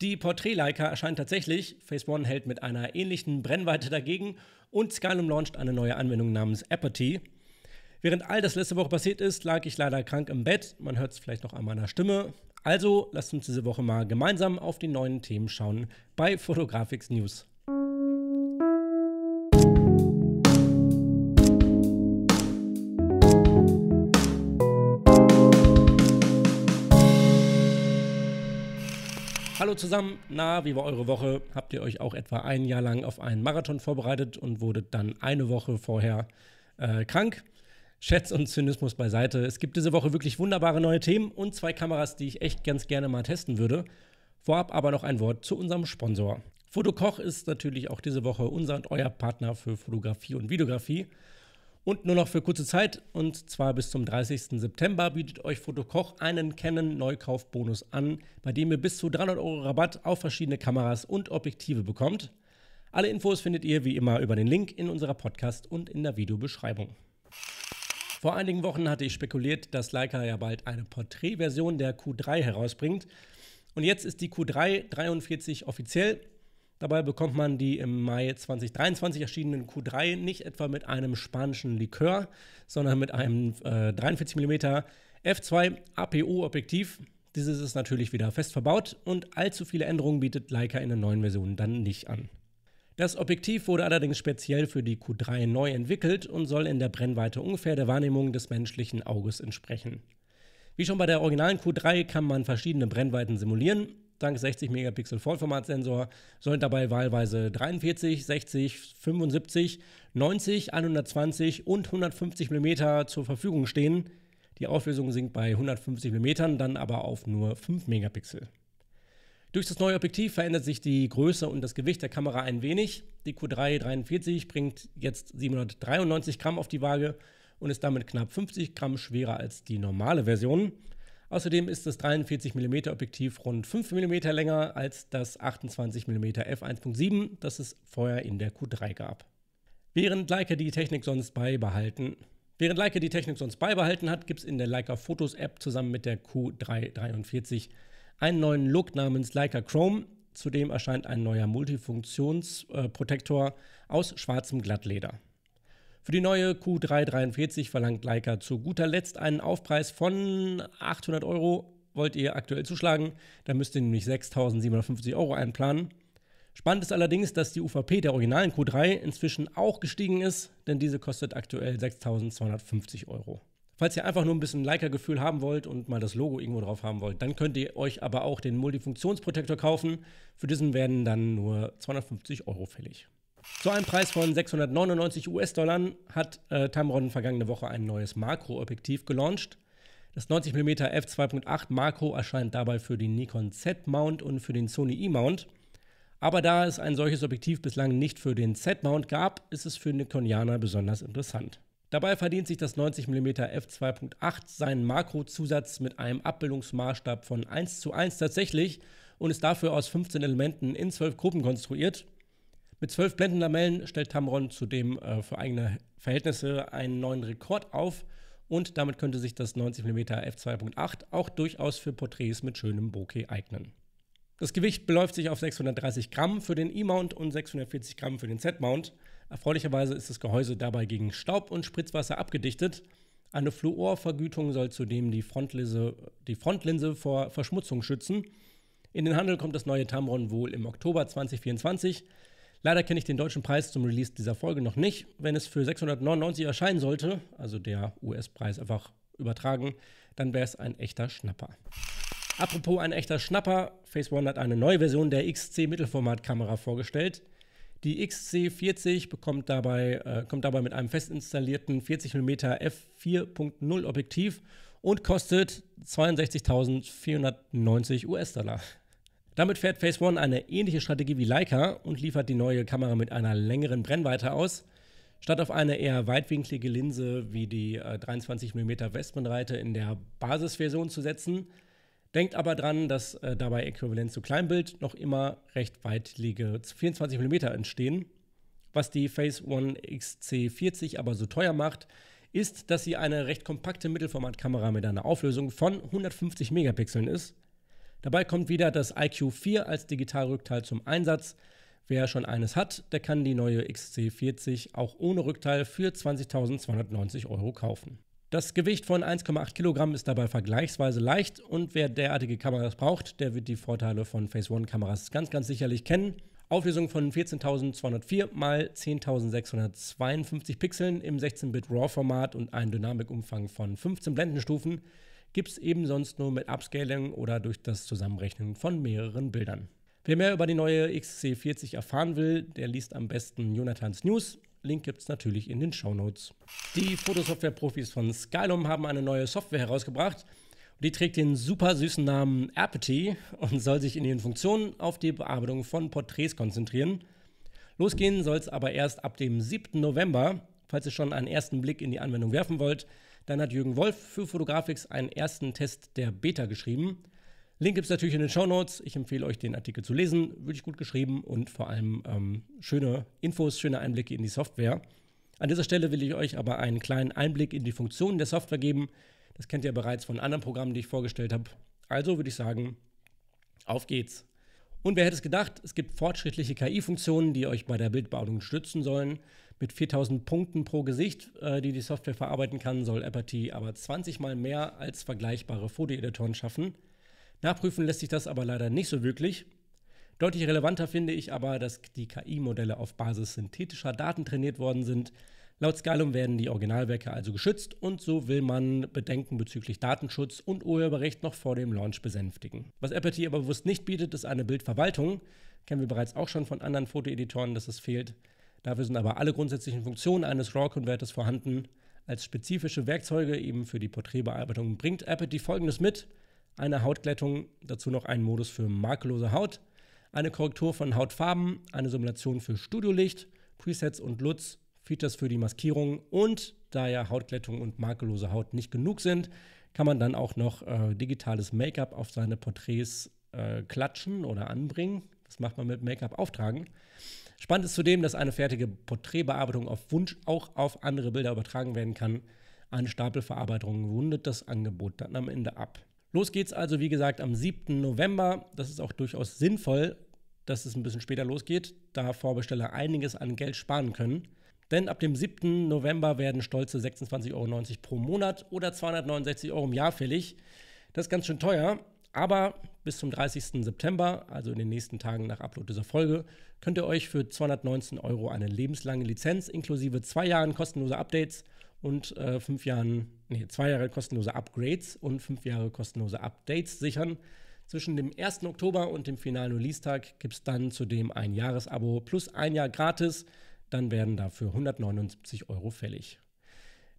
Die Portrait-Leica erscheint tatsächlich, Phase One hält mit einer ähnlichen Brennweite dagegen und Skylum launcht eine neue Anwendung namens Apathy. Während all das letzte Woche passiert ist, lag ich leider krank im Bett. Man hört es vielleicht noch an meiner Stimme. Also lasst uns diese Woche mal gemeinsam auf die neuen Themen schauen bei Photographics News. Hallo zusammen, na, wie war eure Woche? Habt ihr euch auch etwa ein Jahr lang auf einen Marathon vorbereitet und wurdet dann eine Woche vorher äh, krank? Schätz und Zynismus beiseite. Es gibt diese Woche wirklich wunderbare neue Themen und zwei Kameras, die ich echt ganz gerne mal testen würde. Vorab aber noch ein Wort zu unserem Sponsor. Fotokoch ist natürlich auch diese Woche unser und euer Partner für Fotografie und Videografie. Und nur noch für kurze Zeit, und zwar bis zum 30. September, bietet euch Fotokoch einen Canon-Neukaufbonus an, bei dem ihr bis zu 300 Euro Rabatt auf verschiedene Kameras und Objektive bekommt. Alle Infos findet ihr wie immer über den Link in unserer Podcast- und in der Videobeschreibung. Vor einigen Wochen hatte ich spekuliert, dass Leica ja bald eine Porträtversion der Q3 herausbringt. Und jetzt ist die Q3 43 offiziell Dabei bekommt man die im Mai 2023 erschienenen Q3 nicht etwa mit einem spanischen Likör, sondern mit einem äh, 43 mm F2 APO Objektiv. Dieses ist natürlich wieder fest verbaut und allzu viele Änderungen bietet Leica in der neuen Version dann nicht an. Das Objektiv wurde allerdings speziell für die Q3 neu entwickelt und soll in der Brennweite ungefähr der Wahrnehmung des menschlichen Auges entsprechen. Wie schon bei der originalen Q3 kann man verschiedene Brennweiten simulieren dank 60 Megapixel Vollformatsensor sollen dabei wahlweise 43, 60, 75, 90, 120 und 150 mm zur Verfügung stehen. Die Auflösung sinkt bei 150 mm dann aber auf nur 5 Megapixel. Durch das neue Objektiv verändert sich die Größe und das Gewicht der Kamera ein wenig. Die Q3 43 bringt jetzt 793 Gramm auf die Waage und ist damit knapp 50 Gramm schwerer als die normale Version. Außerdem ist das 43 mm Objektiv rund 5 mm länger als das 28 mm f1.7, das es vorher in der Q3 gab. Während Leica die Technik sonst beibehalten, während Leica die Technik sonst beibehalten hat, gibt es in der Leica Photos App zusammen mit der Q343 einen neuen Look namens Leica Chrome. Zudem erscheint ein neuer Multifunktionsprotektor aus schwarzem Glattleder. Für die neue Q343 verlangt Leica zu guter Letzt einen Aufpreis von 800 Euro. Wollt ihr aktuell zuschlagen, Da müsst ihr nämlich 6.750 Euro einplanen. Spannend ist allerdings, dass die UVP der originalen Q3 inzwischen auch gestiegen ist, denn diese kostet aktuell 6.250 Euro. Falls ihr einfach nur ein bisschen Leica-Gefühl haben wollt und mal das Logo irgendwo drauf haben wollt, dann könnt ihr euch aber auch den Multifunktionsprotektor kaufen. Für diesen werden dann nur 250 Euro fällig. Zu einem Preis von 699 US-Dollar hat äh, Tamron vergangene Woche ein neues Makroobjektiv gelauncht. Das 90mm f2.8 Makro erscheint dabei für den Nikon Z-Mount und für den Sony E-Mount. Aber da es ein solches Objektiv bislang nicht für den Z-Mount gab, ist es für Nikonianer besonders interessant. Dabei verdient sich das 90mm f2.8 seinen Makrozusatz mit einem Abbildungsmaßstab von 1 zu 1 tatsächlich und ist dafür aus 15 Elementen in 12 Gruppen konstruiert. Mit zwölf Blendenlamellen stellt Tamron zudem äh, für eigene Verhältnisse einen neuen Rekord auf und damit könnte sich das 90mm f2.8 auch durchaus für Porträts mit schönem Bokeh eignen. Das Gewicht beläuft sich auf 630 Gramm für den E-Mount und 640 Gramm für den Z-Mount. Erfreulicherweise ist das Gehäuse dabei gegen Staub und Spritzwasser abgedichtet. Eine Fluorvergütung soll zudem die Frontlinse, die Frontlinse vor Verschmutzung schützen. In den Handel kommt das neue Tamron wohl im Oktober 2024. Leider kenne ich den deutschen Preis zum Release dieser Folge noch nicht. Wenn es für 699 erscheinen sollte, also der US-Preis einfach übertragen, dann wäre es ein echter Schnapper. Apropos ein echter Schnapper, Phase One hat eine neue Version der XC-Mittelformatkamera vorgestellt. Die XC40 bekommt dabei, äh, kommt dabei mit einem fest installierten 40mm f4.0 Objektiv und kostet 62.490 US-Dollar. Damit fährt Phase One eine ähnliche Strategie wie Leica und liefert die neue Kamera mit einer längeren Brennweite aus. Statt auf eine eher weitwinklige Linse wie die 23mm äh, Westbrennweite in der Basisversion zu setzen, denkt aber dran, dass äh, dabei äquivalent zu Kleinbild noch immer recht weitlige 24mm entstehen. Was die Phase One XC40 aber so teuer macht, ist, dass sie eine recht kompakte Mittelformatkamera mit einer Auflösung von 150 Megapixeln ist. Dabei kommt wieder das IQ4 als Digitalrückteil zum Einsatz. Wer schon eines hat, der kann die neue XC40 auch ohne Rückteil für 20.290 Euro kaufen. Das Gewicht von 1,8 Kilogramm ist dabei vergleichsweise leicht und wer derartige Kameras braucht, der wird die Vorteile von Phase One Kameras ganz, ganz sicherlich kennen. Auflösung von 14.204 mal 10.652 Pixeln im 16-Bit RAW-Format und einen Dynamikumfang von 15 Blendenstufen gibt es eben sonst nur mit Upscaling oder durch das Zusammenrechnen von mehreren Bildern. Wer mehr über die neue XC40 erfahren will, der liest am besten Jonathans News. Link gibt es natürlich in den Show Notes. Die Fotosoftware-Profis von Skylum haben eine neue Software herausgebracht. Die trägt den super süßen Namen Apathy und soll sich in ihren Funktionen auf die Bearbeitung von Porträts konzentrieren. Losgehen soll es aber erst ab dem 7. November. Falls ihr schon einen ersten Blick in die Anwendung werfen wollt, dann hat Jürgen Wolf für Fotografix einen ersten Test der Beta geschrieben. Link gibt es natürlich in den Show Notes. Ich empfehle euch, den Artikel zu lesen. Wirklich gut geschrieben und vor allem ähm, schöne Infos, schöne Einblicke in die Software. An dieser Stelle will ich euch aber einen kleinen Einblick in die Funktionen der Software geben. Das kennt ihr bereits von anderen Programmen, die ich vorgestellt habe. Also würde ich sagen, auf geht's. Und wer hätte es gedacht, es gibt fortschrittliche KI-Funktionen, die euch bei der Bildbearbeitung stützen sollen. Mit 4000 Punkten pro Gesicht, äh, die die Software verarbeiten kann, soll Apathy aber 20 mal mehr als vergleichbare Fotoeditoren schaffen. Nachprüfen lässt sich das aber leider nicht so wirklich. Deutlich relevanter finde ich aber, dass die KI-Modelle auf Basis synthetischer Daten trainiert worden sind. Laut Scalum werden die Originalwerke also geschützt und so will man Bedenken bezüglich Datenschutz und Urheberrecht noch vor dem Launch besänftigen. Was Apathy aber bewusst nicht bietet, ist eine Bildverwaltung. Kennen wir bereits auch schon von anderen Fotoeditoren, dass es fehlt. Dafür sind aber alle grundsätzlichen Funktionen eines RAW-Converters vorhanden. Als spezifische Werkzeuge eben für die Porträtbearbeitung bringt die folgendes mit. Eine Hautglättung, dazu noch einen Modus für makellose Haut, eine Korrektur von Hautfarben, eine Simulation für Studiolicht, Presets und LUTs, Features für die Maskierung und da ja Hautglättung und makellose Haut nicht genug sind, kann man dann auch noch äh, digitales Make-up auf seine Porträts äh, klatschen oder anbringen. Das macht man mit Make-up auftragen. Spannend ist zudem, dass eine fertige Porträtbearbeitung auf Wunsch auch auf andere Bilder übertragen werden kann. Eine Stapelverarbeitung rundet das Angebot dann am Ende ab. Los geht's also, wie gesagt, am 7. November. Das ist auch durchaus sinnvoll, dass es ein bisschen später losgeht, da Vorbesteller einiges an Geld sparen können. Denn ab dem 7. November werden stolze 26,90 Euro pro Monat oder 269 Euro im Jahr fällig. Das ist ganz schön teuer. Aber bis zum 30. September, also in den nächsten Tagen nach Upload dieser Folge, könnt ihr euch für 219 Euro eine lebenslange Lizenz inklusive zwei Jahren kostenloser Updates und äh, fünf Jahren, nee, zwei Jahre kostenlose Upgrades und fünf Jahre kostenlose Updates sichern. Zwischen dem 1. Oktober und dem finalen Release-Tag gibt es dann zudem ein Jahresabo plus ein Jahr gratis. Dann werden dafür 179 Euro fällig.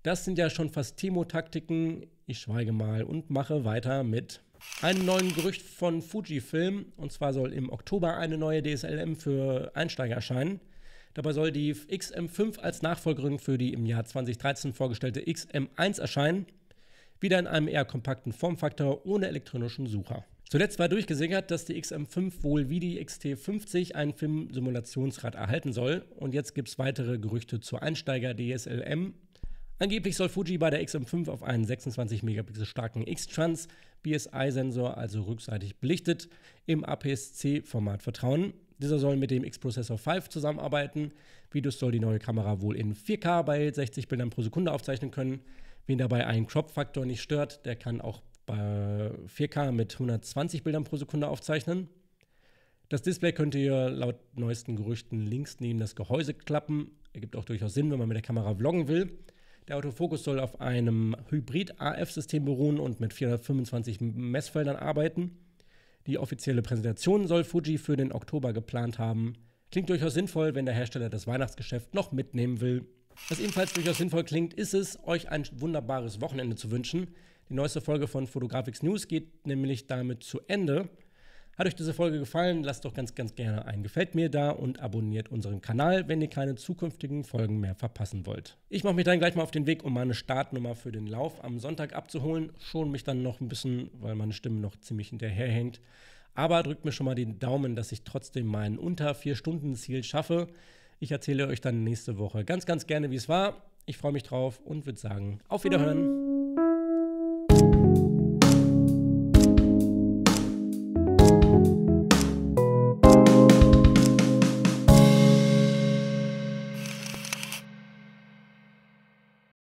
Das sind ja schon fast Timo-Taktiken. Ich schweige mal und mache weiter mit einen neuen Gerücht von Fujifilm. Und zwar soll im Oktober eine neue DSLM für Einsteiger erscheinen. Dabei soll die XM5 als Nachfolgerin für die im Jahr 2013 vorgestellte XM1 erscheinen. Wieder in einem eher kompakten Formfaktor ohne elektronischen Sucher. Zuletzt war durchgesickert, dass die XM5 wohl wie die XT50 ein Filmsimulationsrad erhalten soll. Und jetzt gibt es weitere Gerüchte zur Einsteiger DSLM Angeblich soll Fuji bei der XM5 auf einen 26 Megapixel starken X-Trans BSI-Sensor, also rückseitig belichtet, im APS-C-Format vertrauen. Dieser soll mit dem X-Processor 5 zusammenarbeiten. Videos soll die neue Kamera wohl in 4K bei 60 Bildern pro Sekunde aufzeichnen können. Wen dabei ein Crop-Faktor nicht stört, der kann auch bei 4K mit 120 Bildern pro Sekunde aufzeichnen. Das Display könnt ihr laut neuesten Gerüchten links neben das Gehäuse klappen. Ergibt auch durchaus Sinn, wenn man mit der Kamera vloggen will. Der Autofokus soll auf einem Hybrid-AF-System beruhen und mit 425 Messfeldern arbeiten. Die offizielle Präsentation soll Fuji für den Oktober geplant haben. Klingt durchaus sinnvoll, wenn der Hersteller das Weihnachtsgeschäft noch mitnehmen will. Was ebenfalls durchaus sinnvoll klingt, ist es, euch ein wunderbares Wochenende zu wünschen. Die neueste Folge von Fotografix News geht nämlich damit zu Ende. Hat euch diese Folge gefallen? Lasst doch ganz, ganz gerne ein Gefällt mir da und abonniert unseren Kanal, wenn ihr keine zukünftigen Folgen mehr verpassen wollt. Ich mache mich dann gleich mal auf den Weg, um meine Startnummer für den Lauf am Sonntag abzuholen. Schon mich dann noch ein bisschen, weil meine Stimme noch ziemlich hinterherhängt. Aber drückt mir schon mal den Daumen, dass ich trotzdem mein unter 4-Stunden-Ziel schaffe. Ich erzähle euch dann nächste Woche ganz, ganz gerne, wie es war. Ich freue mich drauf und würde sagen, auf Wiederhören.